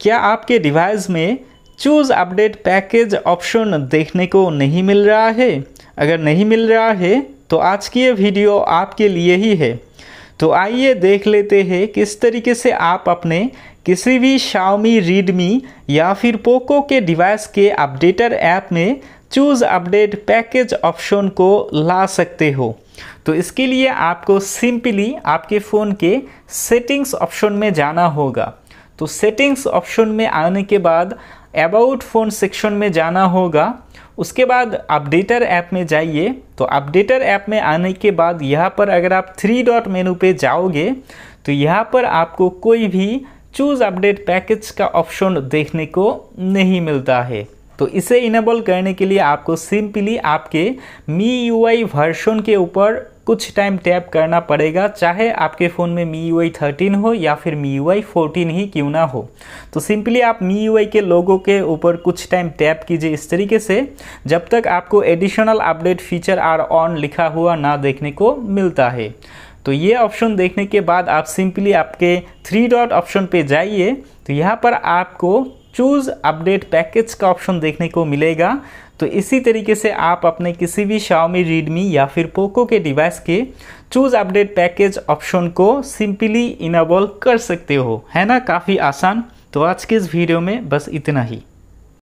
क्या आपके डिवाइस में चूज़ अपडेट पैकेज ऑप्शन देखने को नहीं मिल रहा है अगर नहीं मिल रहा है तो आज की ये वीडियो आपके लिए ही है तो आइए देख लेते हैं किस तरीके से आप अपने किसी भी शाओमी रीडमी या फिर पोको के डिवाइस के अपडेटर ऐप में चूज़ अपडेट पैकेज ऑप्शन को ला सकते हो तो इसके लिए आपको सिंपली आपके फ़ोन के सेटिंग्स ऑप्शन में जाना होगा तो सेटिंग्स ऑप्शन में आने के बाद अबाउट फ़ोन सेक्शन में जाना होगा उसके बाद अपडेटर ऐप में जाइए तो अपडेटर ऐप में आने के बाद यहाँ पर अगर आप थ्री डॉट मेनू पे जाओगे तो यहाँ पर आपको कोई भी चूज़ अपडेट पैकेज का ऑप्शन देखने को नहीं मिलता है तो इसे इनेबल करने के लिए आपको सिंपली आपके मी यू वर्शन के ऊपर कुछ टाइम टैप करना पड़ेगा चाहे आपके फ़ोन में मी यू आई थर्टीन हो या फिर मी यू आई फोर्टीन ही क्यों ना हो तो सिंपली आप मी यू आई के लोगों के ऊपर कुछ टाइम टैप कीजिए इस तरीके से जब तक आपको additional update feature are on लिखा हुआ ना देखने को मिलता है तो ये ऑप्शन देखने के बाद आप सिंपली आपके थ्री डॉट ऑप्शन पे जाइए तो यहाँ पर आपको चूज़ अपडेट पैकेज का ऑप्शन देखने को मिलेगा तो इसी तरीके से आप अपने किसी भी Xiaomi Redmi या फिर पोको के डिवाइस के चूज़ अपडेट पैकेज ऑप्शन को सिंपली इनेबल कर सकते हो है ना काफ़ी आसान तो आज के इस वीडियो में बस इतना ही